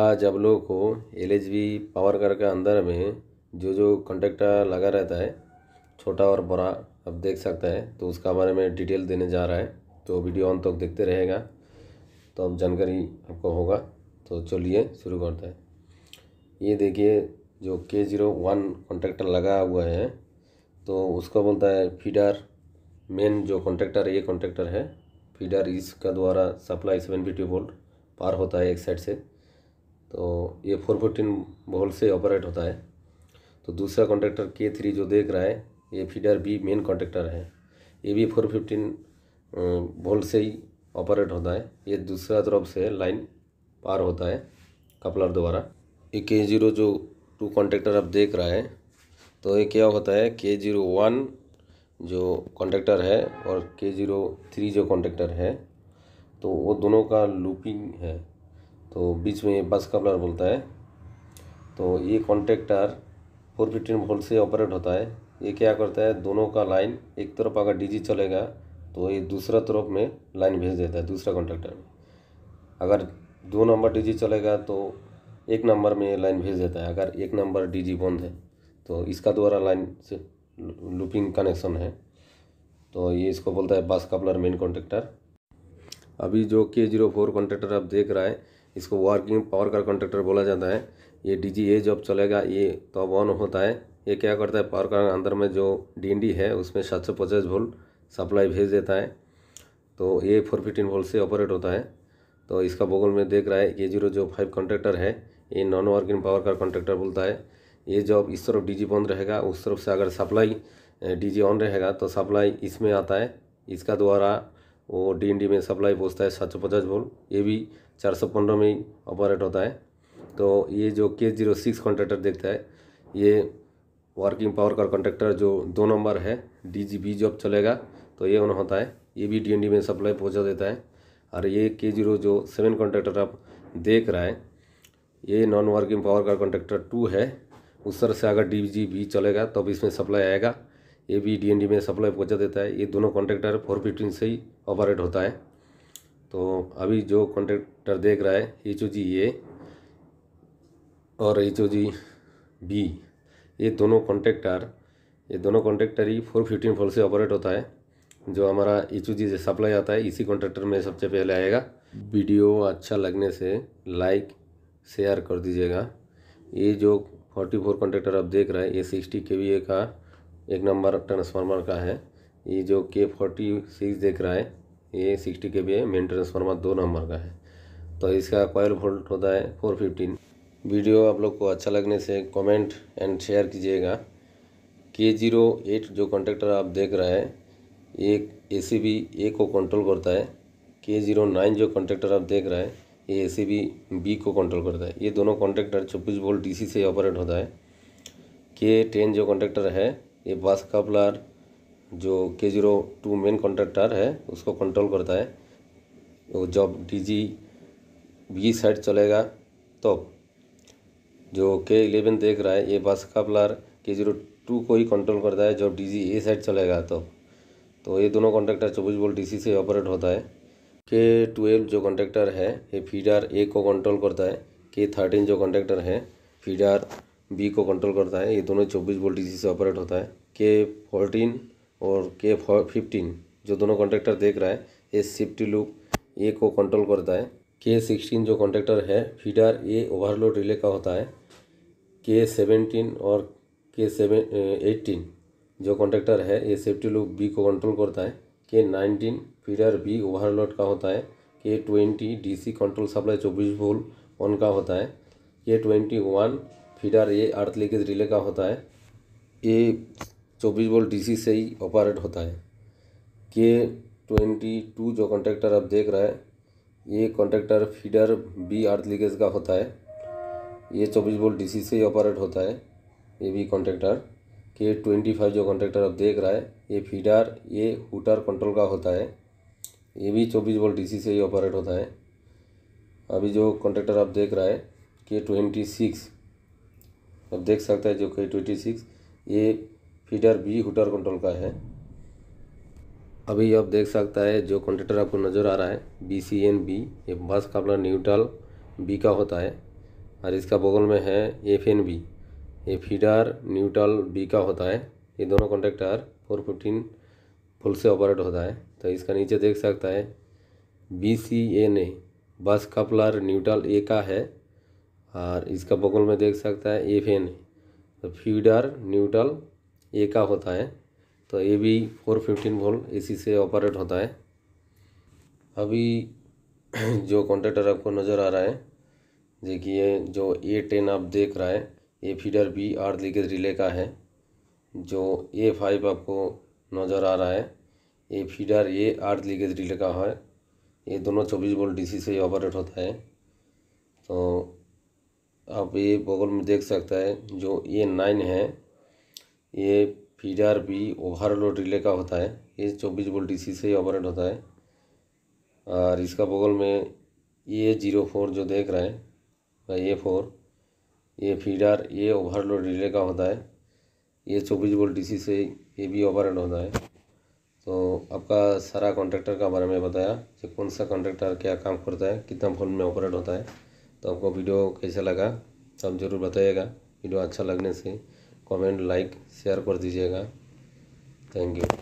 आज आप लोगों को एल पावर कर के अंदर में जो जो कंडक्टर लगा रहता है छोटा और बड़ा अब देख सकता है तो उसका बारे में डिटेल देने जा रहा है तो वीडियो ऑन तक देखते रहेगा तो अब जानकारी आपको होगा तो चलिए शुरू करते हैं ये देखिए जो के जीरो वन कॉन्ट्रैक्टर लगा हुआ है तो उसको बोलता है फीडर मेन जो कॉन्ट्रैक्टर ये कॉन्ट्रैक्टर है फीडर इसका द्वारा सप्लाई सेवन बी वोल्ट पार होता है एक साइड से तो ये फोर फोर्टीन बोल से ऑपरेट होता है तो दूसरा कॉन्ट्रेक्टर के थ्री जो देख रहा है ये फीडर बी मेन कॉन्ट्रेक्टर है ये भी फोर फिफ्टीन बोल से ही ऑपरेट होता है ये दूसरा तरफ से लाइन पार होता है कपलर द्वारा ये के जीरो जो टू कॉन्ट्रेक्टर आप देख रहा है तो ये क्या होता है के जीरो वन जो कॉन्ट्रेक्टर है और के जीरो थ्री जो कॉन्ट्रेक्टर है तो वो दोनों का लूपिंग है तो बीच में बस कपलर बोलता है तो ये कॉन्टेक्टर फोर फिफ्टीन वोल्ट से ऑपरेट होता है ये क्या करता है दोनों का लाइन एक तरफ अगर डीजी चलेगा तो ये दूसरा तरफ में लाइन भेज देता है दूसरा कॉन्ट्रेक्टर में अगर दो नंबर डीजी चलेगा तो एक नंबर में लाइन भेज देता है अगर एक नंबर डीजी बंद है तो इसका द्वारा लाइन से लूपिंग कनेक्शन है तो ये इसको बोलता है बस कपलर मेन कॉन्ट्रेक्टर अभी जो के जीरो फोर कॉन्ट्रेक्टर आप देख रहा है इसको वर्किंग पावर का कंट्रेक्टर बोला जाता है ये डी जी ए जब चलेगा ये तब तो ऑन होता है ये क्या करता है पावर का अंदर में जो डी है उसमें सात सौ पचास वोल्ट सप्लाई भेज देता है तो ये फोर फिफ्टीन वोल्ट से ऑपरेट होता है तो इसका बगल में देख रहा है ये जीरो जो फाइव कॉन्ट्रेक्टर है ये नॉन वर्किंग पावर का कॉन्ट्रेक्टर बोलता है ये जब इस तरफ डी बंद रहेगा उस तरफ से अगर सप्लाई डी ऑन रहेगा तो सप्लाई इसमें आता है इसका द्वारा वो डी में सप्लाई पहुँचता है सात सौ पचास वोल्ट ये भी चार सौ पंद्रह में ही ऑपरेट होता है तो ये जो के जीरो सिक्स कॉन्ट्रैक्टर देखता है ये वर्किंग पावर का कॉन्ट्रैक्टर जो दो नंबर है डी जी बी जॉब चलेगा तो ये ऑन होता है ये भी डी एन डी में सप्लाई पहुँचा देता है और ये के जीरो जो सेवन कॉन्ट्रैक्टर आप देख रहा है ये नॉन वर्किंग पावर का कॉन्ट्रैक्टर टू है उस तरह से अगर डी जी बी चलेगा तब तो इसमें सप्लाई आएगा ये भी डी एन डी में सप्लाई पहुँचा देता है ये दोनों कॉन्ट्रैक्टर फोर फिफ्टीन से ही ऑपरेट होता है तो अभी जो कॉन्ट्रेक्टर देख रहा है एच ओ जी ए और एच ओ जी बी ये दोनों कॉन्ट्रेक्टर ये दोनों कॉन्ट्रैक्टर ही फोर फिफ्टीन फोर से ऑपरेट होता है जो हमारा एच ओ जी से सप्लाई आता है इसी कॉन्ट्रैक्टर में सबसे पहले आएगा वीडियो अच्छा लगने से लाइक शेयर कर दीजिएगा ये जो फोर्टी फोर कॉन्ट्रेक्टर आप देख रहे हैं ये सिक्सटी के वी ए का एक नंबर ट्रांसफार्मर का है ये जो के फोर्टी सिक्स देख रहा है ये सिक्सटी के बी है मेन ट्रांसफार्मर दो नंबर का है तो इसका कॉयल वोल्ट होता है फोर फिफ्टीन वीडियो आप लोग को अच्छा लगने से कमेंट एंड शेयर कीजिएगा के जीरो एट जो कॉन्ट्रेक्टर आप देख रहे हैं ये ए सी बी ए को कंट्रोल करता है के जीरो नाइन जो कॉन्ट्रेक्टर आप देख रहे हैं ये ए सी बी बी को कंट्रोल करता है ये दोनों कॉन्ट्रेक्टर छब्बीस वोल्ट डी सी से ऑपरेट होता है के टेन जो कॉन्ट्रेक्टर है ये बास कपलर जो के ज़ीरो टू मेन कॉन्ट्रैक्टर है उसको कंट्रोल करता है वो जब डी जी बी साइड चलेगा तो जो के इलेवन देख रहा है ये बस कपलर के ज़ीरो टू को ही कंट्रोल करता है जब डी जी ए साइड चलेगा तो तो ये दोनों कॉन्ट्रैक्टर चौबीस बोल डी से ऑपरेट होता है के ट्वेल्व जो कॉन्ट्रैक्टर है ये फीडर ए को कंट्रोल करता है के थर्टीन जो कॉन्ट्रैक्टर है फीडर बी को कंट्रोल करता है ये दोनों चौबीस बोल डी से ऑपरेट होता है के फोर्टीन और के फिफ्टीन जो दोनों कॉन्ट्रैक्टर देख रहा है ये सेफ्टी लूप ए को कंट्रोल करता है के सिक्सटीन जो कॉन्ट्रैक्टर है फीडर ए ओवरलोड रिले का होता है के सेवेंटीन और के सेवन एट्टीन जो कॉन्ट्रैक्टर है ये सेफ्टी लूप बी को कंट्रोल करता है के नाइनटीन फीडर बी ओवरलोड का होता है के ट्वेंटी सी कंट्रोल सप्लाई चौबीस भूल ऑन का होता है के twenty one feeder A earth leakage relay का होता है ए चौबीस वोल्ट डीसी से ही ऑपरेट होता है के ट्वेंटी टू जो कॉन्ट्रैक्टर आप देख रहा है ये contractor feeder B earth leakage का होता है ये चौबीस वोल्ट डीसी से ही ऑपरेट होता है ये भी कॉन्ट्रेक्टर के ट्वेंटी फाइव जो कॉन्ट्रैक्टर आप देख रहा है ये फीडर ये हुटर कंट्रोल का होता है ये भी चौबीस वोल्ट डीसी से ही ऑपरेट होता है अभी जो कॉन्ट्रैक्टर आप देख रहा है के ट्वेंटी सिक्स आप देख सकते हैं जो के ट्वेंटी सिक्स ये फीडर बी हुटर कंट्रोल का है अभी आप देख सकता है जो कंटेक्टर आपको नज़र आ रहा है बी सी एन बी ये बस का अपना न्यूट्रल बी का होता है और इसका बगल में है एफ एन बी ये फीडर न्यूट्रल बी का होता है ये दोनों कॉन्ट्रेक्टर फोर फिफ्टीन फुल से ऑपरेट होता है तो इसका नीचे देख सकता है बी सी एन ए बस कपलर न्यूट्रल ए का है और इसका बगल में देख सकता है एफ एन ए तो फीडर न्यूट्रल ए का होता है तो ए भी फोर फिफ्टीन वोल्ट इसी से ऑपरेट होता है अभी जो कॉन्ट्रेक्टर आपको नज़र आ रहा है देखिए जो ए टेन आप देख रहा है A feeder B R leakage relay का है जो ए फाइव आपको नज़र आ रहा है A feeder A R leakage relay का है ये दोनों चौबीस वोल्ट डीसी से ऑपरेट होता है तो आप ये बगल में देख सकता है जो ए नाइन है ये फीडर भी ओवरलोड रिले का होता है ये चौबीस वोल्ट डीसी से ही ऑपरेट होता है और इसका बगल में ये जीरो फोर जो देख रहे हैं ये फोर ये फीडर ये ओवरलोड रिले का होता है ये चौबीस वोल्ट डीसी से ये भी ऑपरेट होता है तो आपका सारा कॉन्ट्रैक्टर का बारे में बताया कि कौन सा कॉन्ट्रेक्टर क्या काम करता है कितना फोन में ऑपरेट होता है तो आपको वीडियो कैसा लगा तो आप ज़रूर बताइएगा वीडियो अच्छा लगने से कमेंट लाइक शेयर कर दीजिएगा थैंक यू